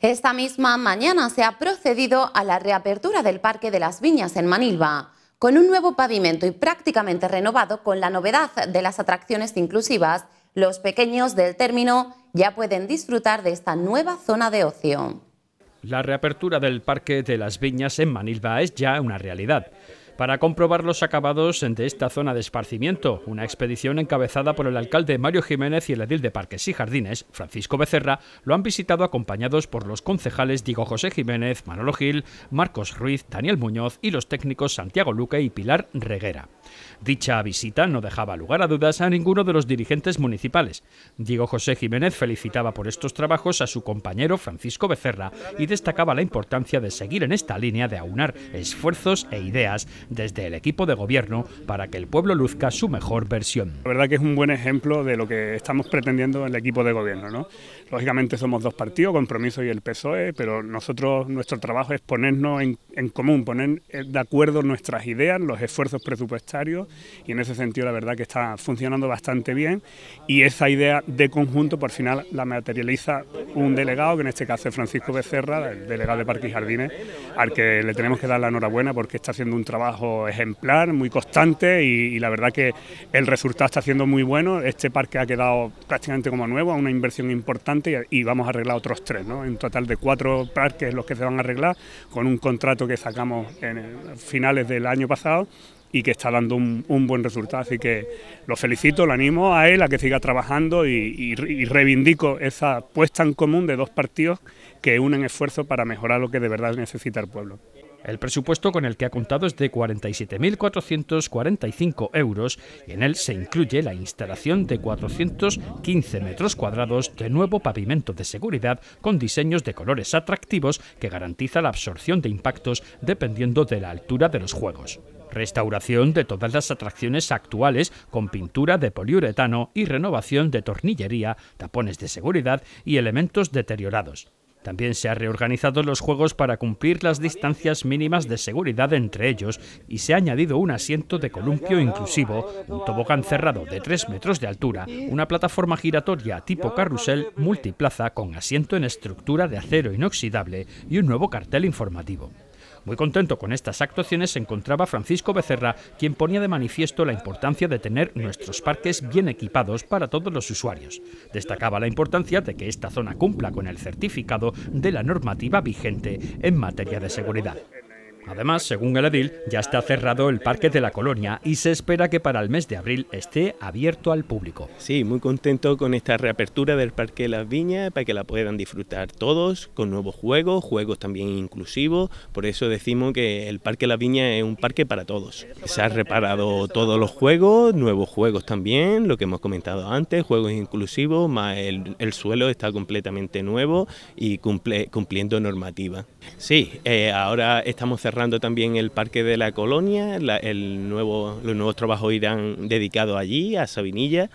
Esta misma mañana se ha procedido a la reapertura del Parque de las Viñas en Manilva, con un nuevo pavimento y prácticamente renovado con la novedad de las atracciones inclusivas. Los pequeños del término ya pueden disfrutar de esta nueva zona de ocio. La reapertura del Parque de las Viñas en Manilva es ya una realidad para comprobar los acabados de esta zona de esparcimiento, una expedición encabezada por el alcalde Mario Jiménez y el edil de Parques y Jardines, Francisco Becerra, lo han visitado acompañados por los concejales Diego José Jiménez, Manolo Gil, Marcos Ruiz, Daniel Muñoz y los técnicos Santiago Luque y Pilar Reguera. Dicha visita no dejaba lugar a dudas a ninguno de los dirigentes municipales. Diego José Jiménez felicitaba por estos trabajos a su compañero Francisco Becerra y destacaba la importancia de seguir en esta línea de aunar esfuerzos e ideas desde el equipo de gobierno para que el pueblo luzca su mejor versión. La verdad que es un buen ejemplo de lo que estamos pretendiendo en el equipo de gobierno. Lógicamente somos dos partidos, Compromiso y el PSOE, pero nosotros nuestro trabajo es ponernos en, común, poner eh, de acuerdo nuestras ideas, los esfuerzos presupuestarios y en ese sentido la verdad que está funcionando bastante bien y esa idea de conjunto por final la materializa un delegado que en este caso es Francisco Becerra, el delegado de Parques y Jardines, al que le tenemos que dar la enhorabuena porque está haciendo un trabajo trabajo ejemplar, muy constante y, la verdad que el resultado está siendo muy bueno. Este parque ha quedado prácticamente como nuevo, una inversión importante y, vamos a arreglar otros tres, ¿no? En total de cuatro parques los que se van a arreglar con un contrato que sacamos en finales del año pasado y que está dando un, buen resultado. Así que lo felicito, lo animo a él a que siga trabajando y, reivindico esa puesta en común de dos partidos que unen esfuerzos para mejorar lo que de verdad necesita el pueblo. El presupuesto con el que ha contado es de 47.445 euros y en él se incluye la instalación de 415 metros cuadrados de nuevo pavimento de seguridad con diseños de colores atractivos que garantiza la absorción de impactos dependiendo de la altura de los juegos restauración de todas las atracciones actuales con pintura de poliuretano y renovación de tornillería, tapones de seguridad y elementos deteriorados. También se han reorganizado los juegos para cumplir las distancias mínimas de seguridad entre ellos y se ha añadido un asiento de columpio inclusivo, un tobogán cerrado de 3 metros de altura, una plataforma giratoria tipo carrusel multiplaza con asiento en estructura de acero inoxidable y un nuevo cartel informativo. Muy contento con estas actuaciones se encontraba Francisco Becerra, quien ponía de manifiesto la importancia de tener nuestros parques bien equipados para todos los usuarios. Destacaba la importancia de que esta zona cumpla con el certificado de la normativa vigente en materia de seguridad. Además, según el edil, ya está cerrado el Parque de la Colonia y se espera que para el mes de abril esté abierto al público. Sí, muy contento con esta reapertura del Parque de las Viñas para que la puedan disfrutar todos con nuevos juegos, juegos también inclusivos. Por eso decimos que el Parque de las Viñas es un parque para todos. Se han reparado todos los juegos, nuevos juegos también, lo que hemos comentado antes, juegos inclusivos, más el, suelo está completamente nuevo y cumpliendo normativa. Sí, eh, ahora estamos cerrando también el Parque de la Colonia, el nuevo, los nuevos trabajos irán dedicados allí, a Sabinilla.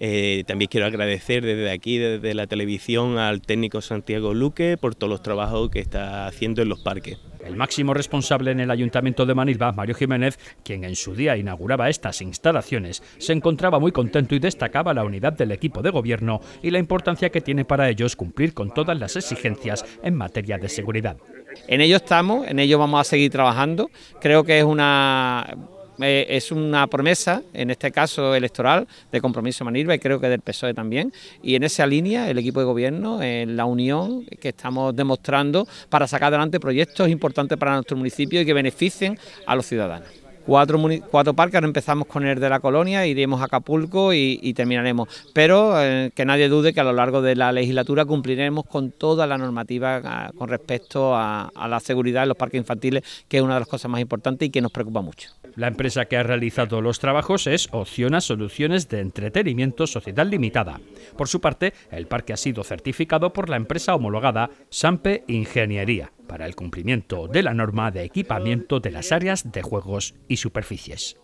Eh, también quiero agradecer desde aquí, desde la televisión, al técnico Santiago Luque por todos los trabajos que está haciendo en los parques. El máximo responsable en el Ayuntamiento de Manilva, Mario Jiménez, quien en su día inauguraba estas instalaciones, se encontraba muy contento y destacaba la unidad del equipo de gobierno y la importancia que tiene para ellos cumplir con todas las exigencias en materia de seguridad. En ello estamos, en ello vamos a seguir trabajando. Creo que es una eh, es una promesa, en este caso electoral, de compromiso Manirva y creo que del PSOE también. Y en esa línea, el equipo de gobierno, la unión que estamos demostrando para sacar adelante proyectos importantes para nuestro municipio y que beneficien a los ciudadanos cuatro, parques, ahora empezamos con el de la colonia, iremos a Acapulco y, terminaremos. Pero eh, que nadie dude que a lo largo de la legislatura cumpliremos con toda la normativa ah, con respecto a, a la seguridad en los parques infantiles, que es una de las cosas más importantes y que nos preocupa mucho. La empresa que ha realizado los trabajos es Opciona Soluciones de Entretenimiento Sociedad Limitada. Por su parte, el parque ha sido certificado por la empresa homologada Sampe Ingeniería para el cumplimiento de la norma de equipamiento de las áreas de juegos y superficies.